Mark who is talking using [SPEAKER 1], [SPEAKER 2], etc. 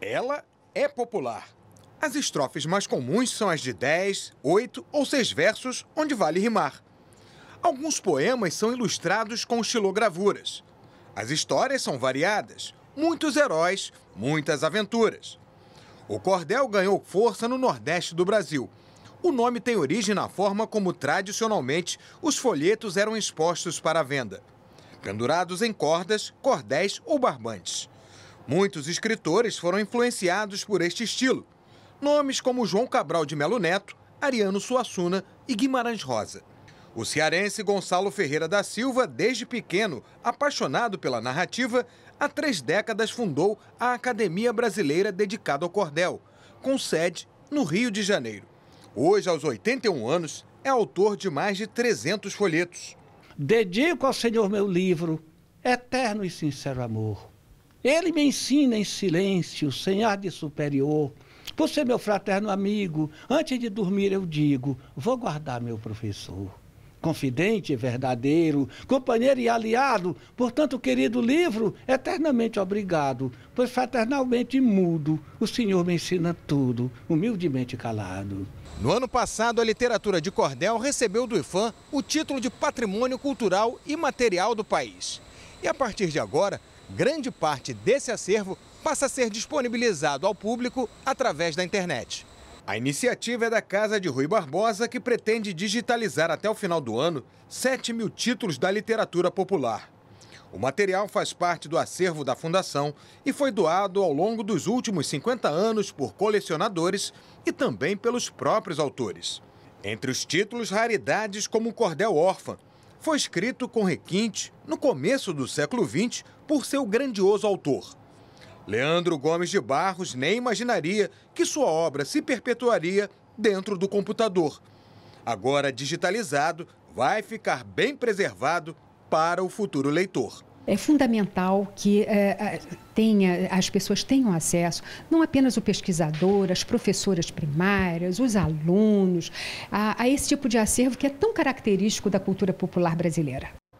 [SPEAKER 1] Ela é popular. As estrofes mais comuns são as de 10, 8 ou 6 versos, onde vale rimar. Alguns poemas são ilustrados com estilogravuras. As histórias são variadas, muitos heróis, muitas aventuras. O cordel ganhou força no Nordeste do Brasil. O nome tem origem na forma como tradicionalmente os folhetos eram expostos para venda, pendurados em cordas, cordéis ou barbantes. Muitos escritores foram influenciados por este estilo. Nomes como João Cabral de Melo Neto, Ariano Suassuna e Guimarães Rosa. O cearense Gonçalo Ferreira da Silva, desde pequeno, apaixonado pela narrativa, há três décadas fundou a Academia Brasileira dedicada ao cordel, com sede no Rio de Janeiro. Hoje,
[SPEAKER 2] aos 81 anos, é autor de mais de 300 folhetos. Dedico ao Senhor meu livro, Eterno e Sincero Amor. Ele me ensina em silêncio, sem ar de superior. Por ser meu fraterno amigo, antes de dormir eu digo: vou guardar meu professor. Confidente verdadeiro, companheiro e aliado, portanto, querido livro, eternamente obrigado, pois fraternalmente mudo, o Senhor me ensina tudo, humildemente calado. No ano
[SPEAKER 1] passado, a literatura de cordel recebeu do IFAM o título de Patrimônio Cultural e Material do País. E a partir de agora, grande parte desse acervo passa a ser disponibilizado ao público através da internet. A iniciativa é da Casa de Rui Barbosa, que pretende digitalizar até o final do ano 7 mil títulos da literatura popular. O material faz parte do acervo da Fundação e foi doado ao longo dos últimos 50 anos por colecionadores e também pelos próprios autores. Entre os títulos, raridades como o Cordel Órfã, foi escrito com requinte no começo do século XX por seu grandioso autor. Leandro Gomes de Barros nem imaginaria que sua obra se perpetuaria dentro do computador. Agora digitalizado, vai ficar bem preservado para o futuro leitor
[SPEAKER 3] é fundamental que é, tenha, as pessoas tenham acesso, não apenas o pesquisador, as professoras primárias, os alunos, a, a esse tipo de acervo que é tão característico da cultura popular brasileira.